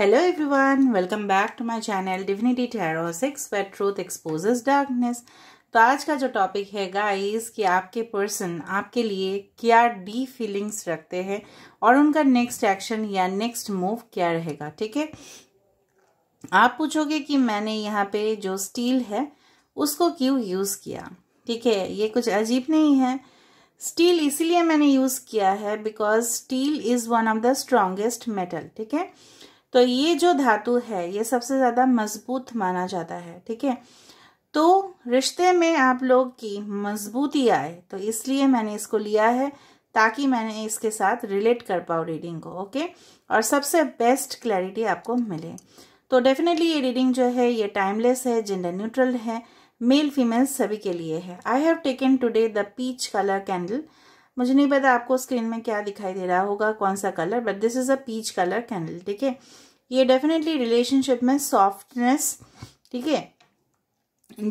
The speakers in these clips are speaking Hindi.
Hello everyone welcome back to my channel divinity Tarot 6 where truth exposes तो आज का जो टॉपिक है गाइस कि आपके पर्सन आपके लिए क्या डी फीलिंग्स रखते हैं और उनका नेक्स्ट एक्शन या नेक्स्ट मूव क्या रहेगा ठीक है आप पूछोगे कि मैंने यहाँ पे जो स्टील है उसको क्यों यूज़ किया ठीक है ये कुछ अजीब नहीं है स्टील इसीलिए मैंने यूज़ किया है because steel is one of the strongest metal ठीक है तो ये जो धातु है ये सबसे ज़्यादा मजबूत माना जाता है ठीक है तो रिश्ते में आप लोग की मजबूती आए तो इसलिए मैंने इसको लिया है ताकि मैंने इसके साथ रिलेट कर पाऊँ रीडिंग को ओके और सबसे बेस्ट क्लैरिटी आपको मिले तो डेफिनेटली ये रीडिंग जो है ये टाइमलेस है जेंडर न्यूट्रल है मेल फीमेल सभी के लिए है I have taken today the peach colour candle मुझे नहीं पता आपको स्क्रीन में क्या दिखाई दे रहा होगा कौन सा colour but this is a peach colour candle ठीक है ये डेफिनेटली रिलेशनशिप में सॉफ्टनेस ठीक है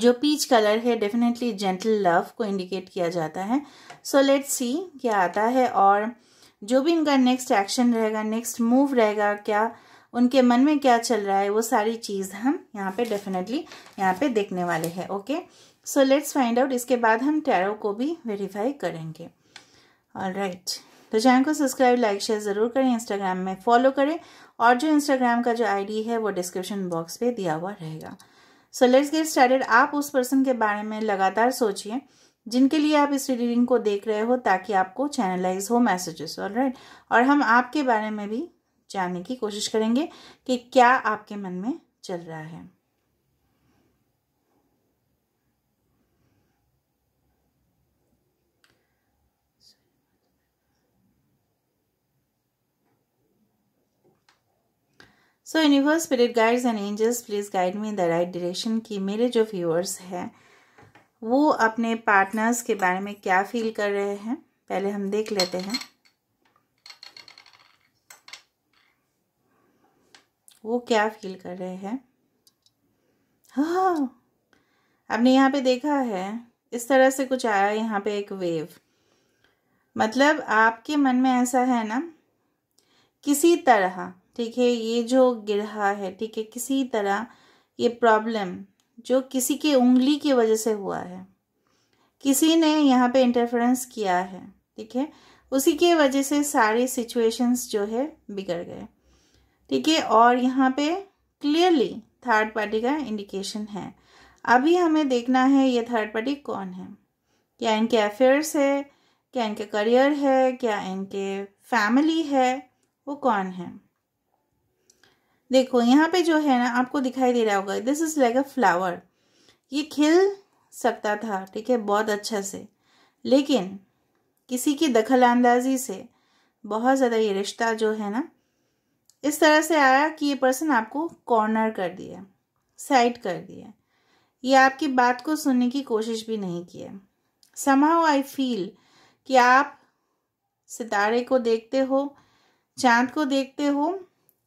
जो पीच कलर है डेफिनेटली जेंटल लव को इंडिकेट किया जाता है सो लेट सी क्या आता है और जो भी इनका नेक्स्ट एक्शन रहेगा नेक्स्ट मूव रहेगा क्या उनके मन में क्या चल रहा है वो सारी चीज़ हम यहाँ पे डेफिनेटली यहाँ पे देखने वाले हैं okay so let's find out इसके बाद हम टैरो को भी वेरीफाई करेंगे और राइट तो चैनल को सब्सक्राइब लाइक शेयर ज़रूर करें इंस्टाग्राम में फॉलो करें और जो इंस्टाग्राम का जो आईडी है वो डिस्क्रिप्शन बॉक्स पे दिया हुआ रहेगा सो लेट्स गेट स्टार्टेड आप उस पर्सन के बारे में लगातार सोचिए जिनके लिए आप इस रीडिंग को देख रहे हो ताकि आपको चैनलाइज हो मैसेजेस और राइट और हम आपके बारे में भी जानने की कोशिश करेंगे कि क्या आपके मन में चल रहा है so universe spirit guides and angels please guide me in the right direction कि मेरे जो व्यूअर्स हैं वो अपने पार्टनर्स के बारे में क्या फील कर रहे हैं पहले हम देख लेते हैं वो क्या फील कर रहे हैं हाँ आपने यहाँ पे देखा है इस तरह से कुछ आया यहाँ पे एक वेव मतलब आपके मन में ऐसा है ना किसी तरह ठीक है ये जो गिर रहा है ठीक है किसी तरह ये प्रॉब्लम जो किसी के उंगली की वजह से हुआ है किसी ने यहाँ पे इंटरफेरेंस किया है ठीक है उसी के वजह से सारे सिचुएशंस जो है बिगड़ गए ठीक है और यहाँ पे क्लियरली थर्ड पार्टी का इंडिकेशन है अभी हमें देखना है ये थर्ड पार्टी कौन है क्या इनके अफेयर्स है क्या इनके करियर है क्या इनके फैमिली है वो कौन है देखो यहाँ पे जो है ना आपको दिखाई दे रहा होगा this is like a flower ये खिल सकता था ठीक है बहुत अच्छा से लेकिन किसी की दखल अंदाजी से बहुत ज़्यादा ये रिश्ता जो है ना इस तरह से आया कि ये पर्सन आपको कॉर्नर कर दिया साइड कर दिया ये आपकी बात को सुनने की कोशिश भी नहीं किया समाउ आई फील कि आप सितारे को देखते हो चांद को देखते हो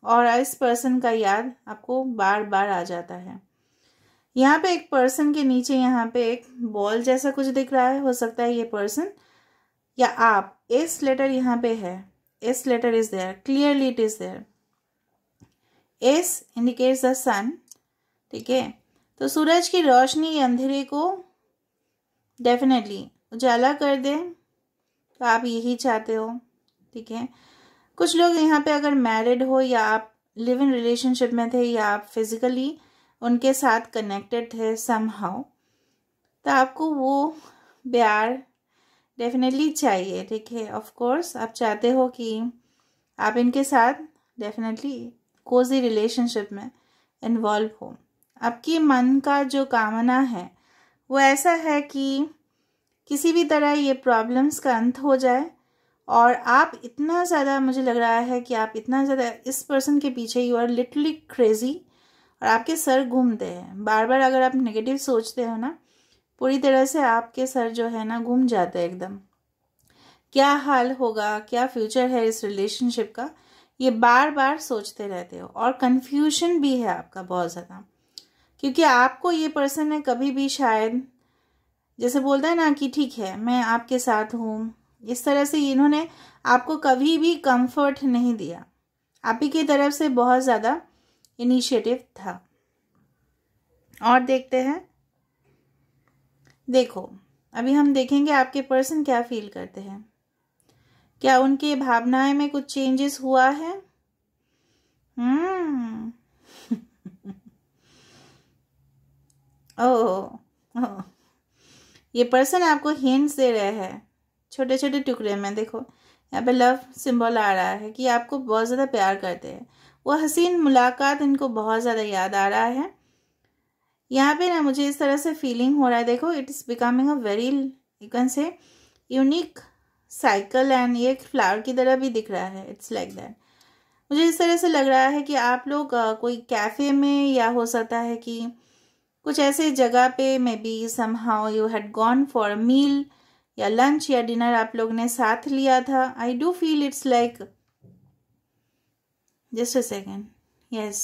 और इस पर्सन का याद आपको बार बार आ जाता है यहाँ पे एक पर्सन के नीचे यहाँ पे एक बॉल जैसा कुछ दिख रहा है हो सकता है ये पर्सन या आप एस लेटर यहाँ पे है S letter is there clearly it is there S indicates the sun ठीक है तो सूरज की रोशनी अंधेरे को डेफिनेटली उजाला कर दे तो आप यही चाहते हो ठीक है कुछ लोग यहाँ पे अगर मैरिड हो या आप लिव इन रिलेशनशिप में थे या आप फिज़िकली उनके साथ कनेक्टेड थे सम हाउ तो आपको वो प्यार डेफिनेटली चाहिए ठीक है ऑफ कोर्स आप चाहते हो कि आप इनके साथ डेफिनेटली कोजी रिलेशनशिप में इन्वॉल्व हो आपकी मन का जो कामना है वो ऐसा है कि किसी भी तरह ये प्रॉब्लम्स का अंत हो जाए और आप इतना ज़्यादा मुझे लग रहा है कि आप इतना ज़्यादा इस पर्सन के पीछे यू आर लिटली क्रेज़ी और आपके सर घूमते हैं बार बार अगर आप नेगेटिव सोचते हो ना पूरी तरह से आपके सर जो है ना घूम जाते हैं एकदम क्या हाल होगा क्या फ्यूचर है इस रिलेशनशिप का ये बार बार सोचते रहते हो और कन्फ्यूशन भी है आपका बहुत ज़्यादा क्योंकि आपको ये पर्सन है कभी भी शायद जैसे बोलता है ना कि ठीक है मैं आपके साथ हूँ इस तरह से इन्होंने आपको कभी भी कंफर्ट नहीं दिया आप ही की तरफ से बहुत ज़्यादा इनिशिएटिव था और देखते हैं देखो अभी हम देखेंगे आपके पर्सन क्या फील करते हैं क्या उनके भावनाएं में कुछ चेंजेस हुआ है हम्म ओह ये पर्सन आपको हिंट्स दे रहे हैं छोटे छोटे टुकड़े में देखो यहाँ पे लव सिंबल आ रहा है कि आपको बहुत ज़्यादा प्यार करते हैं वो हसीन मुलाकात इनको बहुत ज़्यादा याद आ रहा है यहाँ पे ना मुझे इस तरह से फीलिंग हो रहा है देखो it is becoming a very you can say unique cycle and ये फ्लावर की तरह भी दिख रहा है इट्स लाइक दैट मुझे इस तरह से लग रहा है कि आप लोग कोई कैफ़े में या हो सकता है कि कुछ ऐसे जगह पे maybe somehow you had gone for a meal या लंच या डिनर आप लोग ने साथ लिया था I do feel it's like just a second yes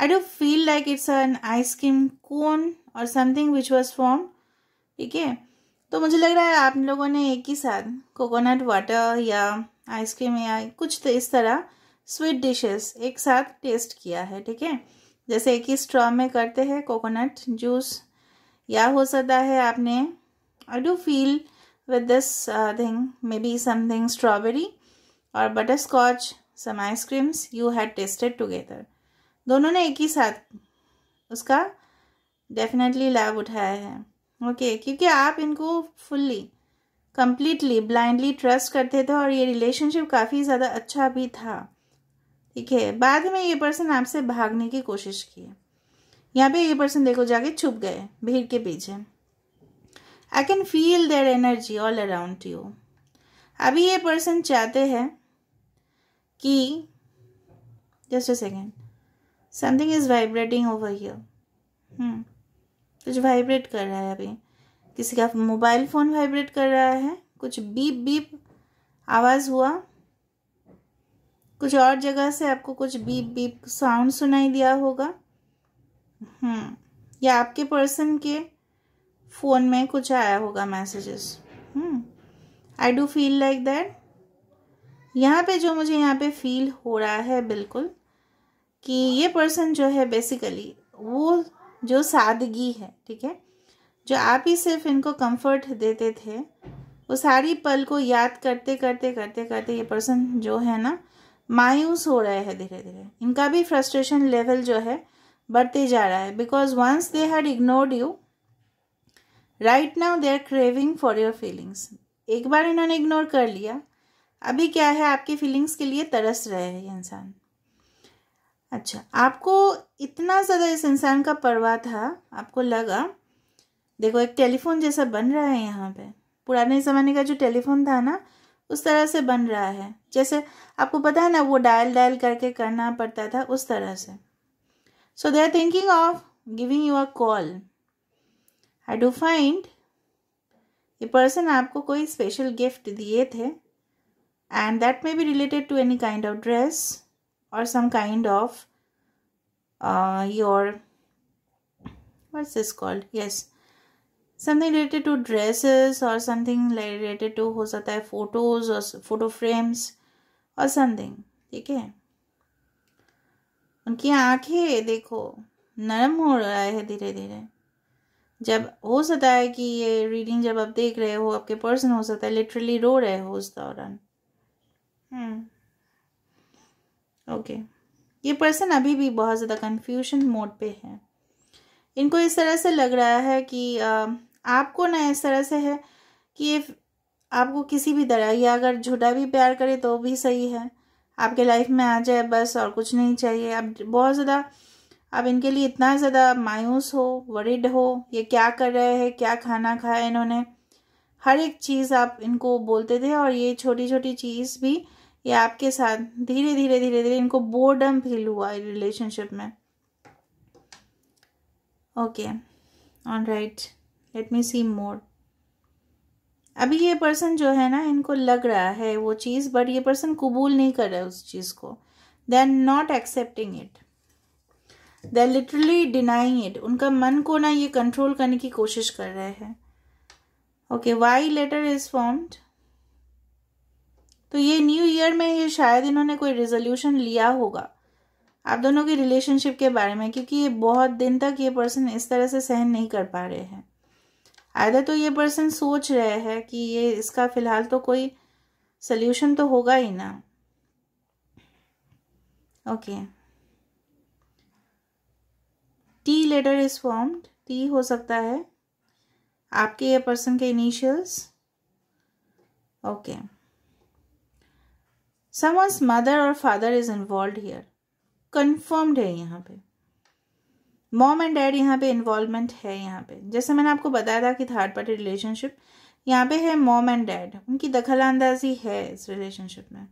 I do feel like it's an ice cream cone और समथिंग विच वॉज फॉर्म ठीक है तो मुझे लग रहा है आप लोगों ने एक ही साथ कोकोनट वाटर या आइसक्रीम या कुछ तो इस तरह स्वीट डिशेस एक साथ टेस्ट किया है ठीक है जैसे एक ही स्ट्रॉ में करते हैं कोकोनट जूस या हो सकता है आपने I do feel with this uh, thing maybe something strawberry और butterscotch some ice creams you had tested together दोनों ने एक ही साथ उसका डेफिनेटली लाभ उठाया है ओके okay, क्योंकि आप इनको फुल्ली कम्प्लीटली ब्लाइंडली ट्रस्ट करते थे और ये रिलेशनशिप काफ़ी ज़्यादा अच्छा भी था ठीक है बाद में ये पर्सन आपसे भागने की कोशिश की यहाँ पे ये पर्सन देखो जाके छुप गए भीड़ के पीछे I can feel their energy all around you अभी ये पर्सन चाहते हैं कि just a second something is vibrating over here कुछ वाइब्रेट कर रहा है अभी किसी का मोबाइल फ़ोन वाइब्रेट कर रहा है कुछ बीप बीप आवाज़ हुआ कुछ और जगह से आपको कुछ बीप बीप साउंड सुनाई दिया होगा हम्म या आपके पर्सन के फ़ोन में कुछ आया होगा messages I do feel like that यहाँ पे जो मुझे यहाँ पे फील हो रहा है बिल्कुल कि ये पर्सन जो है बेसिकली वो जो सादगी है ठीक है जो आप ही सिर्फ इनको कंफर्ट देते थे वो सारी पल को याद करते करते करते करते ये पर्सन जो है ना मायूस हो रहे हैं धीरे धीरे इनका भी फ्रस्ट्रेशन लेवल जो है बढ़ते जा रहा है because once they had ignored you right now they are craving for your feelings एक बार इन्होंने इग्नोर कर लिया अभी क्या है आपके फीलिंग्स के लिए तरस रहे हैं ये इंसान अच्छा आपको इतना ज़्यादा इस इंसान का परवाह था आपको लगा देखो एक टेलीफोन जैसा बन रहा है यहाँ पे पुराने ज़माने का जो टेलीफोन था ना उस तरह से बन रहा है जैसे आपको पता है ना वो डायल डायल करके करना पड़ता था उस तरह से so they are thinking of giving you a call I do find ये पर्सन आपको कोई स्पेशल गिफ्ट दिए थे and that may be related to any kind of dress और some kind of your what's is called yes something related to dresses और समथिंग रिलेटेड टू हो सकता है फोटोज और फोटो फ्रेम्स और समथिंग ठीक है उनकी आंखें देखो नरम हो रहा है धीरे धीरे जब हो सकता है कि ये रीडिंग जब आप देख रहे हो आपके पर्सन हो सकता है लिटरली रो रहे हो उस दौरान ओके hmm. okay. ये पर्सन अभी भी बहुत ज़्यादा कंफ्यूजन मोड पे है इनको इस तरह से लग रहा है कि आपको ना इस तरह से है कि ये आपको किसी भी तरह या अगर झूठा भी प्यार करे तो भी सही है आपके लाइफ में आ जाए बस और कुछ नहीं चाहिए आप बहुत ज़्यादा आप इनके लिए इतना ज़्यादा मायूस हो वरिड हो ये क्या कर रहे हैं क्या खाना खाया इन्होंने हर एक चीज़ आप इनको बोलते थे और ये छोटी छोटी चीज़ भी ये आपके साथ धीरे धीरे धीरे धीरे इनको बोर्डम फील हुआ रिलेशनशिप में okay on right let me see more अभी ये पर्सन जो है ना इनको लग रहा है वो चीज़ बट ये पर्सन कबूल नहीं कर रहा है उस चीज़ को they are not accepting it they literally denying it उनका मन को ना ये कंट्रोल करने की कोशिश कर रहे हैं okay Y letter is formed तो ये न्यू ईयर में ये शायद इन्होंने कोई रेजोल्यूशन लिया होगा आप दोनों की रिलेशनशिप के बारे में क्योंकि ये बहुत दिन तक ये पर्सन इस तरह से सहन नहीं कर पा रहे हैं आधा तो ये पर्सन सोच रहे हैं कि ये इसका फिलहाल तो कोई सल्यूशन तो होगा ही ना okay okay. T letter is formed T हो सकता है आपके या पर्सन के इनिशियल्स ओके समवंस मदर और father is involve here confirmed है यहाँ पे मॉम एंड डैड यहाँ पे इन्वॉल्वमेंट है यहाँ पे जैसे मैंने आपको बताया था कि थर्ड पार्टी रिलेशनशिप यहाँ पे है मॉम एंड डैड उनकी दखल अंदाजी है इस रिलेशनशिप में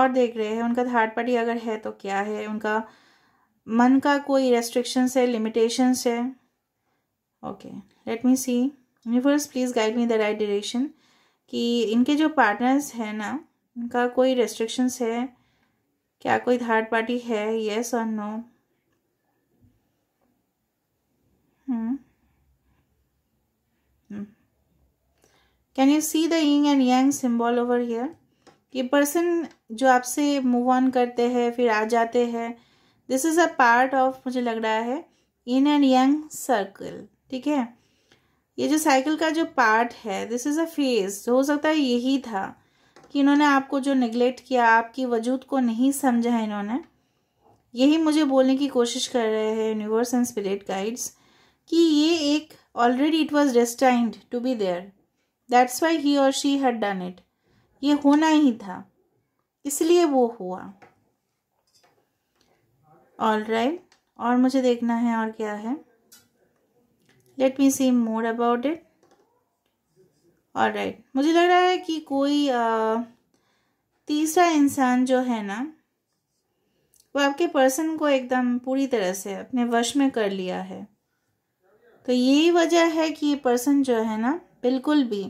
और देख रहे हैं उनका थर्ड पार्टी अगर है तो क्या है उनका मन का कोई रेस्ट्रिक्शंस है लिमिटेशंस है okay let me see universe please guide me the right direction कि इनके जो पार्टनर्स हैं ना उनका कोई रेस्ट्रिक्शंस है क्या कोई थर्ड पार्टी है येस और no can you see the yin and yang symbol over here ये पर्सन जो आपसे मूव ऑन करते हैं फिर आ जाते हैं this is a part of मुझे लग रहा है इन एंड यंग सर्कल ठीक है ये जो साइकिल का जो पार्ट है दिस इज़ अ फेज हो सकता है यही था कि इन्होंने आपको जो निगलेक्ट किया आपकी वजूद को नहीं समझा इन्होंने यही मुझे बोलने की कोशिश कर रहे हैं यूनिवर्स एंड स्पिरिट गाइड्स कि ये एक already it was destined to be there that's why he और शी हैड डन इट ये होना ही था इसलिए वो हुआ ऑल राइट और मुझे देखना है और क्या है let me see more about it all right मुझे लग रहा है कि कोई आ, तीसरा इंसान जो है ना वो आपके पर्सन को एकदम पूरी तरह से अपने वश में कर लिया है तो यही वजह है कि ये पर्सन जो है ना बिल्कुल भी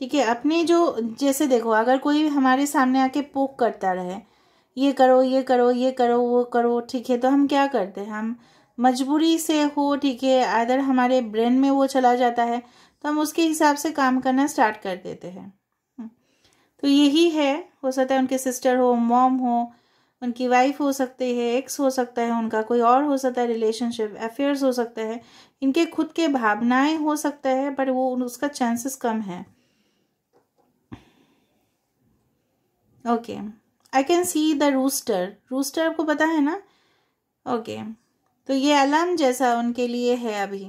ठीक है अपने जो जैसे देखो अगर कोई हमारे सामने आके पोक करता रहे ये करो ये करो ये करो वो करो ठीक है तो हम क्या करते हैं हम मजबूरी से हो ठीक है आदर हमारे ब्रेन में वो चला जाता है तो हम उसके हिसाब से काम करना स्टार्ट कर देते हैं हम्म। तो यही है हो सकता है उनके सिस्टर हो मॉम हो उनकी वाइफ हो सकती है एक्स हो सकता है उनका कोई और हो सकता है रिलेशनशिप अफेयर्स हो सकता है इनके खुद के भावनाएं हो सकता है पर वो उसका चांसेस कम है okay okay. I can see the rooster rooster आपको पता है ना ओके okay. तो ये अलार्म जैसा उनके लिए है अभी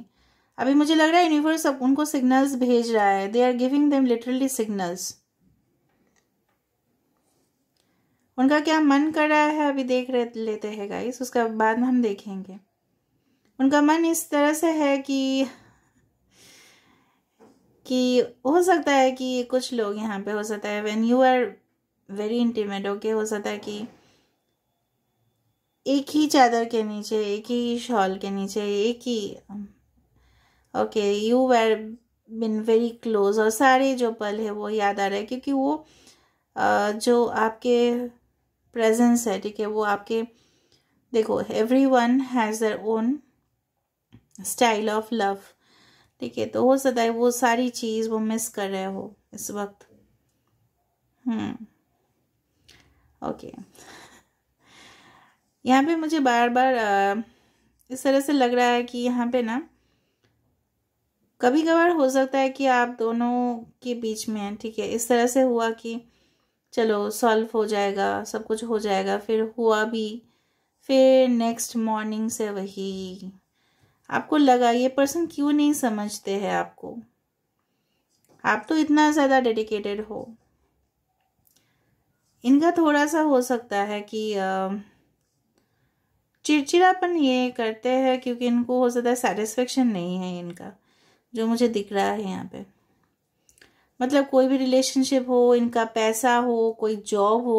अभी मुझे लग रहा है यूनिवर्स अब उनको सिग्नल्स भेज रहा है they are giving them literally signals उनका क्या मन कर रहा है अभी देख रहे लेते हैं गाइस उसका बाद में हम देखेंगे उनका मन इस तरह से है कि कि हो सकता है कि कुछ लोग यहाँ पे हो सकता है when you are very intimate okay हो सकता है कि एक ही चादर के नीचे एक ही शॉल के नीचे एक ही okay you were been very close और सारे जो पल है वो याद आ रहा है क्योंकि वो uh, जो आपके प्रेजेंस है ठीक है वो आपके देखो every one has their own style of love ठीक है तो हो सकता है वो सारी चीज़ वो मिस कर रहे हो इस वक्त हम्म ओके यहाँ पे मुझे बार बार इस तरह से लग रहा है कि यहाँ पे ना कभी कभार हो सकता है कि आप दोनों के बीच में ठीक है इस तरह से हुआ कि चलो सॉल्व हो जाएगा सब कुछ हो जाएगा फिर हुआ भी फिर नेक्स्ट मॉर्निंग से वही आपको लगा ये पर्सन क्यों नहीं समझते हैं आपको आप तो इतना ज़्यादा डेडिकेटेड हो इनका थोड़ा सा हो सकता है कि चिड़चिड़ापन ये करते हैं क्योंकि इनको हो सकता है सेटिस्फेक्शन नहीं है इनका जो मुझे दिख रहा है यहाँ पे मतलब कोई भी रिलेशनशिप हो इनका पैसा हो कोई जॉब हो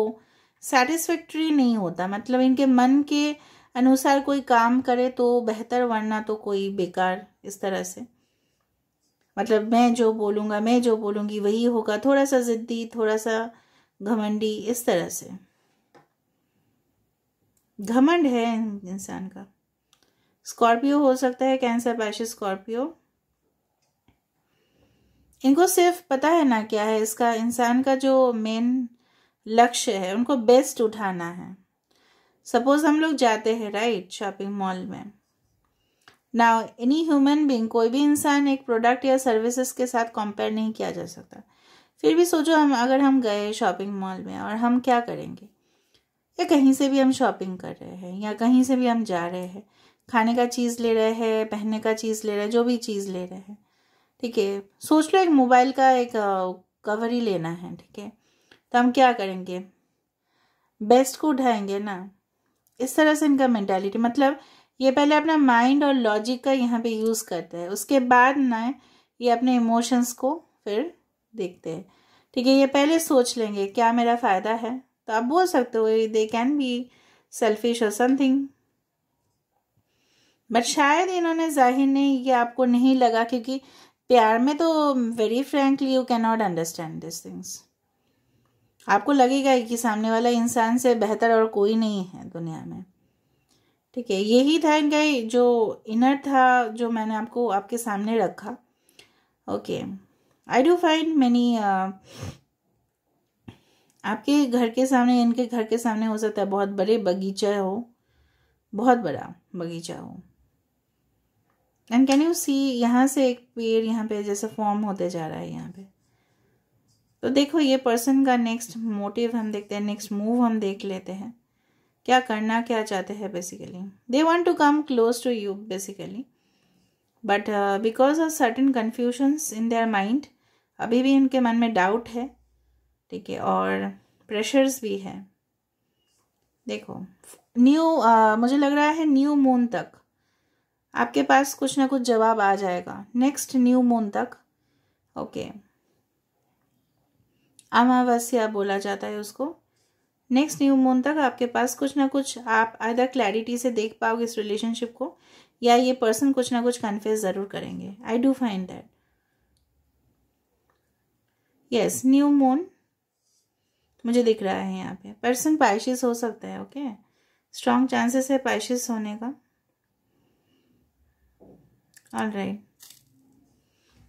सेटिस्फेक्ट्री नहीं होता मतलब इनके मन के अनुसार कोई काम करे तो बेहतर वरना तो कोई बेकार इस तरह से मतलब मैं जो बोलूँगा मैं जो बोलूँगी वही होगा थोड़ा सा ज़िद्दी थोड़ा सा घमंडी इस तरह से घमंड है इंसान का स्कॉर्पियो हो सकता है कैंसर पैश स्कॉर्पियो इनको सिर्फ पता है ना क्या है इसका इंसान का जो मेन लक्ष्य है उनको बेस्ट उठाना है सपोज हम लोग जाते हैं राइट शॉपिंग मॉल में ना एनी ह्यूमन बींग कोई भी इंसान एक प्रोडक्ट या सर्विसेज के साथ कंपेयर नहीं किया जा सकता फिर भी सोचो हम अगर हम गए शॉपिंग मॉल में और हम क्या करेंगे या कहीं से भी हम शॉपिंग कर रहे हैं या कहीं से भी हम जा रहे हैं खाने का चीज़ ले रहे हैं पहनने का चीज़ ले रहे हैं जो भी चीज़ ले रहे हैं ठीक है सोच लो एक मोबाइल का एक कवर ही लेना है ठीक है तो हम क्या करेंगे बेस्ट को उठाएंगे ना इस तरह से इनका मैंटेलिटी मतलब ये पहले अपना माइंड और लॉजिक का यहाँ पे यूज़ करता है उसके बाद ना ये अपने इमोशंस को फिर देखते हैं ठीक है ये पहले सोच लेंगे क्या मेरा फ़ायदा है तो आप बोल सकते हो दे कैन बी सेल्फिश और समथिंग बट शायद इन्होंने जाहिर नहीं ये आपको नहीं लगा क्योंकि प्यार में तो very frankly you can not understand this things आपको लगेगा कि सामने वाला इंसान से बेहतर और कोई नहीं है दुनिया में ठीक है यही था इनका जो इनर था जो मैंने आपको आपके सामने रखा okay okay. I do find many आपके घर के सामने इनके घर के सामने हो सकता है बहुत बड़े बगीचा हो बहुत बड़ा बगीचा हो एंड कैन यू सी यहाँ से एक पेड़ यहाँ पे जैसे फॉर्म होते जा रहा है यहाँ पे तो देखो ये पर्सन का नेक्स्ट मोटिव हम देखते हैं नेक्स्ट मूव हम देख लेते हैं क्या करना क्या चाहते हैं basically they want to come close to you basically but because of certain confusions in their mind अभी भी उनके मन में डाउट है ठीक है और प्रेशर्स भी है देखो न्यू आ, मुझे लग रहा है न्यू मून तक आपके पास कुछ ना कुछ जवाब आ जाएगा नेक्स्ट न्यू मून तक ओके अमावस्या बोला जाता है उसको नेक्स्ट न्यू मून तक आपके पास कुछ ना कुछ आप आधा क्लैरिटी से देख पाओगे इस रिलेशनशिप को या ये पर्सन कुछ ना कुछ कन्फ्यूज ज़रूर करेंगे I do find that yes new moon मुझे दिख रहा है यहाँ पे पर्सन पाइशिस हो सकता है ओके स्ट्रॉन्ग चांसेस है पाइशिस होने का all right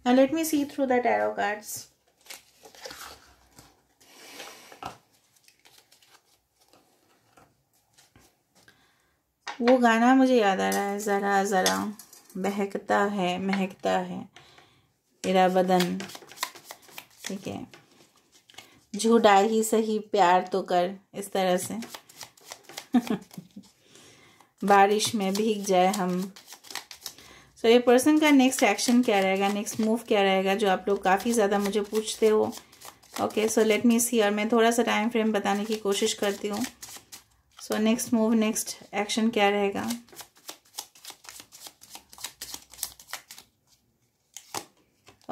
Now let me see through the tarot वो गाना मुझे याद आ रहा है ज़रा ज़रा बहकता है महकता है मेरा बदन ठीक है जू डाल ही सही प्यार तो कर इस तरह से बारिश में भीग जाए हम सो so, ये पर्सन का नेक्स्ट एक्शन क्या रहेगा नेक्स्ट मूव क्या रहेगा जो आप लोग काफ़ी ज़्यादा मुझे पूछते हो ओके सो लेट मी सी और मैं थोड़ा सा टाइम फ्रेम बताने की कोशिश करती हूँ so next move next action क्या रहेगा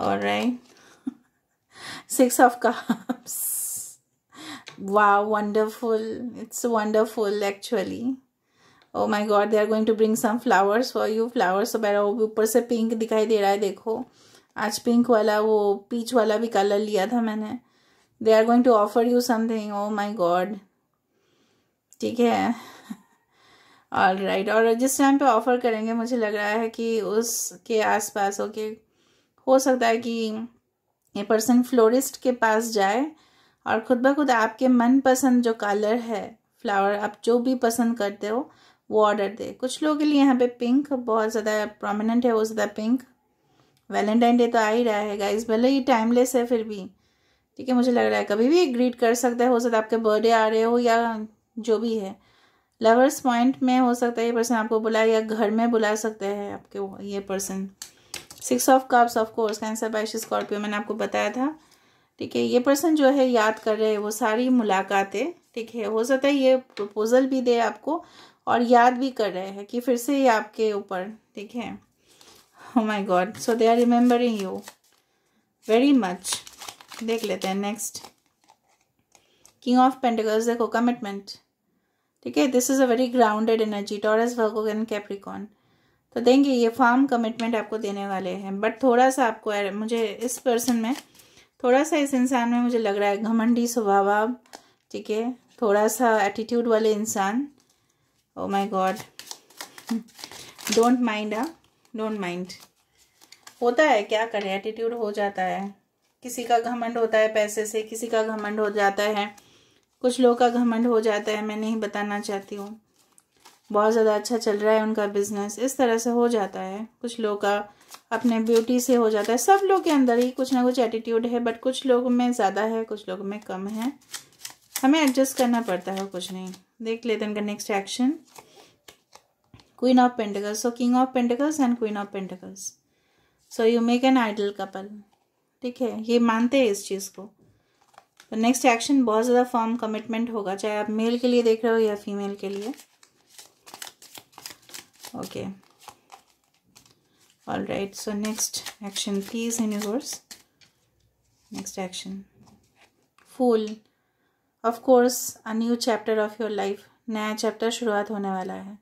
और right Six of Cups. wow, wonderful. It's wonderful actually. Oh my god they are going to bring some flowers for you flowers वगैरह वो ऊपर से पिंक दिखाई दे रहा है देखो आज पिंक वाला वो पीच वाला भी कलर लिया था मैंने they are going to offer you something oh my god ठीक है ऑल राइट right. और जिस टाइम पे ऑफ़र करेंगे मुझे लग रहा है कि उसके आसपास ओके हो सकता है कि ये पर्सन फ्लोरिस्ट के पास जाए और खुद ब खुद आपके मनपसंद जो कलर है फ्लावर आप जो भी पसंद करते हो वो ऑर्डर दे कुछ लोगों के लिए यहाँ पे पिंक बहुत ज़्यादा प्रोमिनेंट है वो ज़्यादा पिंक वैलेंटाइन डे तो आ ही रहा है गाइज भले ही टाइमलेस है फिर भी ठीक है मुझे लग रहा है कभी भी ग्रीट कर सकता है हो सकता है आपके बर्थडे आ रहे हो या जो भी है लवर्स पॉइंट में हो सकता है ये पर्सन आपको बुलाए या घर में बुला सकते हैं आपके ये person six of cups of course Cancer Pisces Scorpio मैंने आपको बताया था ठीक है ये पर्सन जो है याद कर रहे हैं वो सारी मुलाकातें ठीक है हो सकता है ये प्रपोजल भी दे आपको और याद भी कर रहे हैं कि फिर से ये आपके ऊपर ठीक है oh my god so they are remembering you very much देख लेते हैं नेक्स्ट किंग ऑफ पेंटिकल्स देखो कमिटमेंट ठीक है this is a very grounded energy Taurus Virgo and Capricorn तो देंगे ये फॉर्म कमिटमेंट आपको देने वाले हैं बट थोड़ा सा आपको मुझे इस पर्सन में थोड़ा सा इस इंसान में मुझे लग रहा है घमंडी स्वभाव ठीक है थोड़ा सा एटीट्यूड वाले इंसान oh my god don't mind uh don't mind होता है क्या करें एटीट्यूड हो जाता है किसी का घमंड होता है पैसे से किसी का घमंड हो जाता है कुछ लोगों का घमंड हो जाता है मैं नहीं बताना चाहती हूँ बहुत ज़्यादा अच्छा चल रहा है उनका बिजनेस इस तरह से हो जाता है कुछ लोग का अपने ब्यूटी से हो जाता है सब लोग के अंदर ही कुछ ना कुछ एटीट्यूड है बट कुछ लोगों में ज़्यादा है कुछ लोगों में कम है हमें एडजस्ट करना पड़ता है कुछ नहीं देख लेते हैं उनका next action queen of pentacles so king of pentacles and queen of pentacles so you make an ideal couple ठीक है ये मानते हैं इस चीज़ को तो नेक्स्ट एक्शन बहुत ज़्यादा फॉर्म कमिटमेंट होगा चाहे आप मेल के लिए देख रहे हो या फीमेल के लिए okay all right so next action please universe next action fool of course a new chapter of your life नया चैप्टर शुरुआत होने वाला है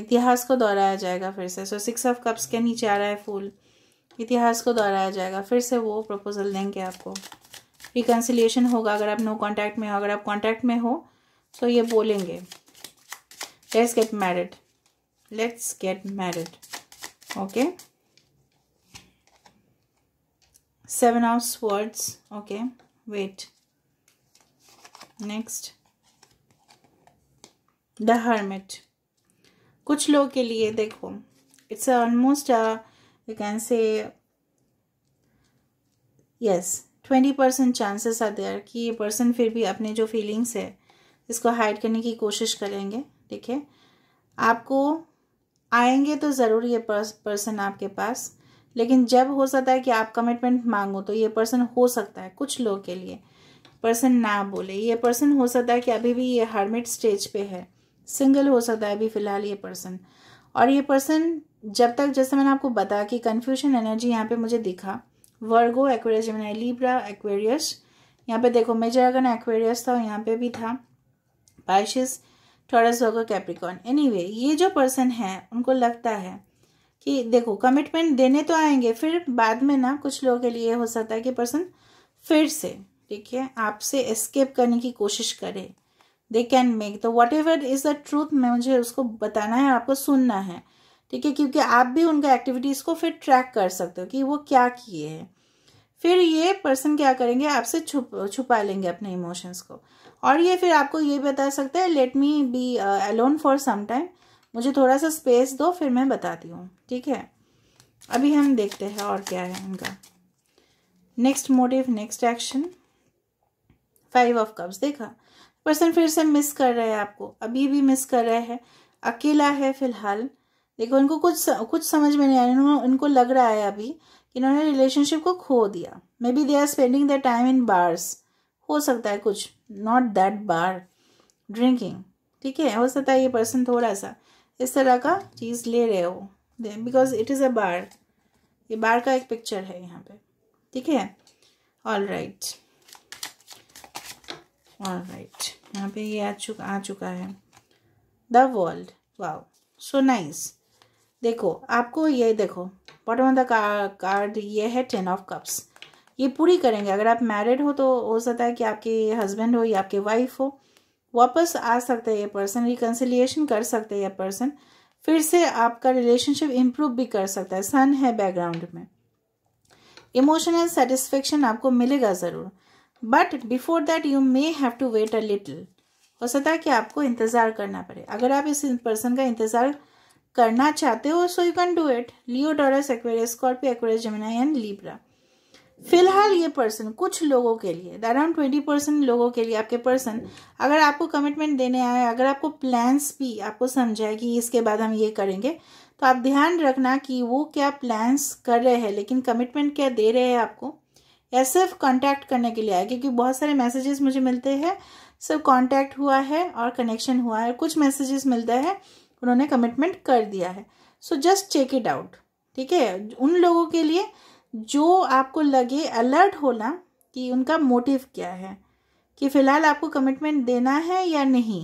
इतिहास को दोहराया जाएगा फिर से सो सिक्स ऑफ कप्स के नीचे आ रहा है फूल इतिहास को दोहराया जाएगा फिर से वो प्रपोजल देंगे आपको रिकन्सिलेशन होगा अगर आप नो कॉन्टैक्ट में हो अगर आप कॉन्टैक्ट में हो तो ये बोलेंगे let's get married let's get married okay seven of swords okay wait next the hermit कुछ लोग के लिए देखो it's almost you can say yes twenty percent chances are there कि ये पर्सन फिर भी अपने जो फीलिंग्स है इसको हाइड करने की कोशिश करेंगे ठीक है आपको आएंगे तो ज़रूर ये पर्सन आपके पास लेकिन जब हो सकता है कि आप कमिटमेंट मांगो तो ये पर्सन हो सकता है कुछ लोग के लिए पर्सन ना बोले ये पर्सन हो सकता है कि अभी भी ये हार्मिट स्टेज पे है सिंगल हो सकता है अभी फ़िलहाल ये पर्सन और ये पर्सन जब तक जैसे मैंने आपको बताया कि कन्फ्यूजन एनर्जी यहाँ पर मुझे दिखा वर्गो एक्वेरियस मैंने लीब्रा एक्वेरियस यहाँ पे देखो मेजर अगन एक्वेरियस था यहाँ पे भी था Pisces Taurus Virgo Capricorn anyway ये जो पर्सन है उनको लगता है कि देखो कमिटमेंट देने तो आएंगे फिर बाद में ना कुछ लोगों के लिए हो सकता है कि पर्सन फिर से ठीक है आपसे एस्केप करने की कोशिश करे दे कैन मेक तो whatever is the truth में मुझे उसको बताना है आपको सुनना है ठीक है क्योंकि आप भी उनका एक्टिविटीज़ को फिर ट्रैक कर सकते हो कि वो क्या किए हैं फिर ये पर्सन क्या करेंगे आपसे छुप छुपा लेंगे अपने इमोशंस को और ये फिर आपको ये बता सकते हैं let me be alone for some time मुझे थोड़ा सा स्पेस दो फिर मैं बताती हूँ ठीक है अभी हम देखते हैं और क्या है उनका next motive next action five of cups देखा पर्सन फिर से मिस कर रहे हैं आपको अभी भी मिस कर रहे हैं अकेला है फिलहाल देखो उनको कुछ कुछ समझ में नहीं आया उनको लग रहा है अभी कि इन्होंने रिलेशनशिप को खो दिया maybe they are spending the time in bars हो सकता है कुछ नॉट दैट बार ड्रिंकिंग ठीक है हो सकता है ये पर्सन थोड़ा सा इस तरह का चीज़ ले रहे हो because it is a bar ये बार का एक पिक्चर है यहाँ पे ठीक है ऑल राइट ऑल राइट यहाँ पे ये आ चुका आ चुका है the world wow so nice देखो आपको ये देखो बॉटम ऑफ द कार्ड ये है टेन ऑफ कप्स ये पूरी करेंगे अगर आप मैरिड हो तो हो सकता है कि आपके हस्बैंड हो या आपके वाइफ हो वापस आ सकते हैं ये पर्सन रिकन्सिलिएशन कर सकते हैं ये पर्सन फिर से आपका रिलेशनशिप इम्प्रूव भी कर सकता है सन है बैकग्राउंड में इमोशनल सेटिस्फेक्शन आपको मिलेगा ज़रूर but before that you may have to wait a little हो सकता है कि आपको इंतज़ार करना पड़े अगर आप इस पर्सन का इंतज़ार करना चाहते हो so you can do it Leo Taurus Aquarius Scorpio Aquarius Gemini and Libra फिलहाल ये पर्सन कुछ लोगों के लिए अराउंड ट्वेंटी परसेंट लोगों के लिए आपके पर्सन अगर आपको कमिटमेंट देने आए अगर आपको प्लान्स भी आपको समझाए कि इसके बाद हम ये करेंगे तो आप ध्यान रखना कि वो क्या प्लान्स कर रहे हैं लेकिन कमिटमेंट क्या दे रहे हैं आपको या सिर्फ कॉन्टैक्ट करने के लिए आए क्योंकि बहुत सारे मैसेजेस मुझे मिलते हैं सिर्फ कॉन्टैक्ट हुआ है और कनेक्शन हुआ है कुछ मैसेजेस मिलता है उन्होंने कमिटमेंट कर दिया है so just check it out ठीक है उन लोगों के लिए जो आपको लगे अलर्ट होना कि उनका मोटिव क्या है कि फ़िलहाल आपको कमिटमेंट देना है या नहीं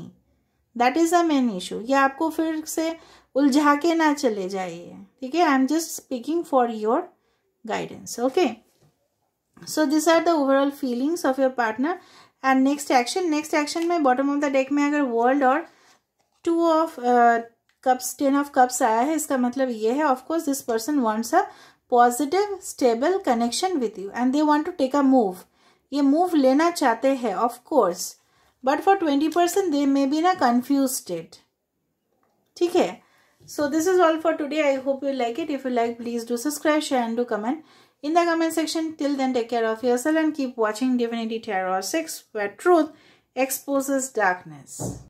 that is a main issue या आपको फिर से उलझा के ना चले जाइए ठीक है I am just speaking for your guidance okay so this are the overall feelings of your partner and next action next action में बॉटम ऑफ द डेक में अगर वर्ल्ड और two of cups ten of cups आया है इसका मतलब ये है of course this person wants a Positive, stable connection with you, and they want to take a move. ये move Lena चाहते हैं of course. But for twenty percent, they may be a confused. State ठीक है so this is all for today i hope you like it if you like please do subscribe share and do comment in the comment section till then take care of yourself and keep watching divinity terror 6 where truth exposes darkness